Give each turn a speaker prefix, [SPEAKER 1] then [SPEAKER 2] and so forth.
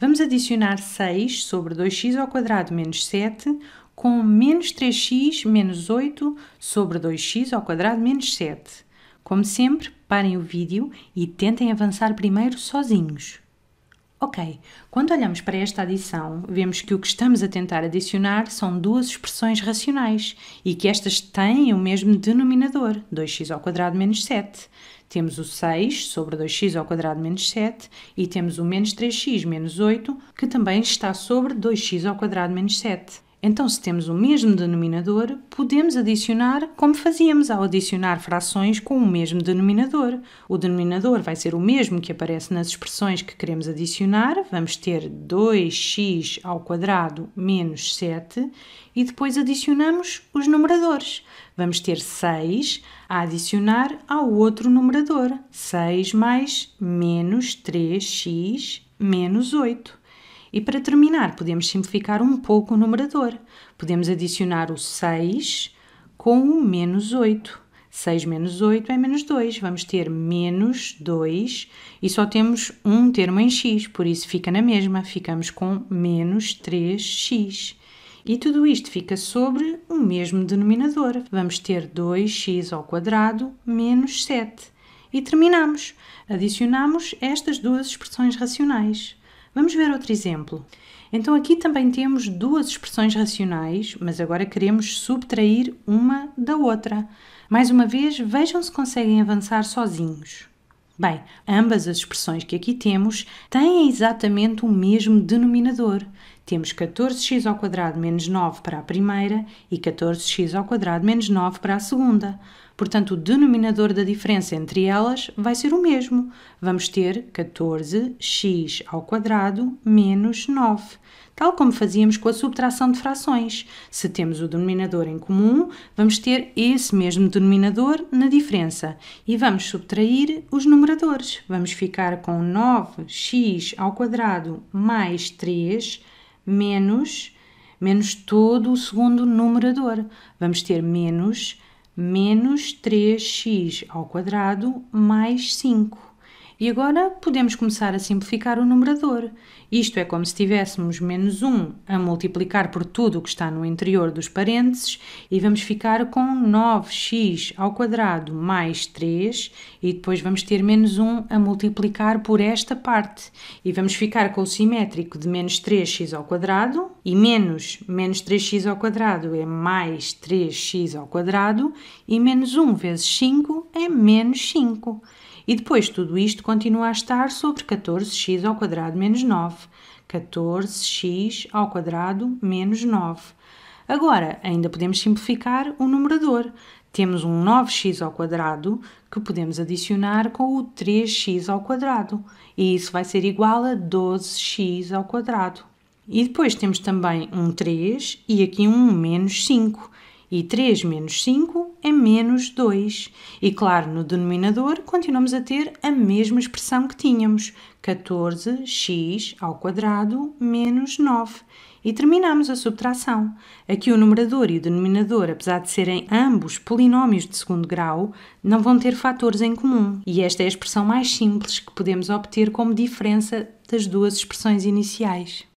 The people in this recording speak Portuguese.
[SPEAKER 1] Vamos adicionar 6 sobre 2x ao quadrado menos 7 com menos 3x menos 8 sobre 2x ao quadrado menos 7. Como sempre, parem o vídeo e tentem avançar primeiro sozinhos. Ok, quando olhamos para esta adição, vemos que o que estamos a tentar adicionar são duas expressões racionais e que estas têm o mesmo denominador, 2x ao quadrado menos 7. Temos o 6 sobre 2x ao quadrado menos 7 e temos o menos 3x menos 8, que também está sobre 2x ao quadrado menos 7. Então, se temos o mesmo denominador, podemos adicionar como fazíamos ao adicionar frações com o mesmo denominador. O denominador vai ser o mesmo que aparece nas expressões que queremos adicionar. Vamos ter 2x ao quadrado menos 7 e depois adicionamos os numeradores. Vamos ter 6 a adicionar ao outro numerador. 6 mais menos 3x menos 8. E para terminar, podemos simplificar um pouco o numerador. Podemos adicionar o 6 com o menos 8. 6 menos 8 é menos 2. Vamos ter menos 2 e só temos um termo em x, por isso fica na mesma. Ficamos com menos 3x. E tudo isto fica sobre o mesmo denominador. Vamos ter 2x ao quadrado menos 7. E terminamos. Adicionamos estas duas expressões racionais. Vamos ver outro exemplo. Então aqui também temos duas expressões racionais, mas agora queremos subtrair uma da outra. Mais uma vez, vejam se conseguem avançar sozinhos. Bem, ambas as expressões que aqui temos têm exatamente o mesmo denominador. Temos 14x ao quadrado menos 9 para a primeira e 14x ao quadrado menos 9 para a segunda. Portanto, o denominador da diferença entre elas vai ser o mesmo. Vamos ter 14x ao quadrado menos 9, tal como fazíamos com a subtração de frações. Se temos o denominador em comum, vamos ter esse mesmo denominador na diferença e vamos subtrair os numeradores. Vamos ficar com 9x ao quadrado mais 3 menos, menos todo o segundo numerador. Vamos ter menos, menos 3x ao quadrado mais 5. E agora podemos começar a simplificar o numerador. Isto é como se tivéssemos menos 1 a multiplicar por tudo o que está no interior dos parênteses e vamos ficar com 9x ao quadrado mais 3 e depois vamos ter menos 1 a multiplicar por esta parte e vamos ficar com o simétrico de menos 3x ao quadrado e menos menos 3x ao quadrado é mais 3x ao quadrado e menos 1 vezes 5 é menos 5. E depois tudo isto continua a estar sobre 14x ao quadrado menos 9. 14x ao quadrado menos 9. Agora, ainda podemos simplificar o numerador. Temos um 9x ao quadrado que podemos adicionar com o 3x ao quadrado. E isso vai ser igual a 12x ao quadrado. E depois temos também um 3 e aqui um menos 5. E 3 menos 5 é menos 2. E claro, no denominador continuamos a ter a mesma expressão que tínhamos, 14x ao quadrado menos 9. E terminamos a subtração. Aqui o numerador e o denominador, apesar de serem ambos polinómios de segundo grau, não vão ter fatores em comum. E esta é a expressão mais simples que podemos obter como diferença das duas expressões iniciais.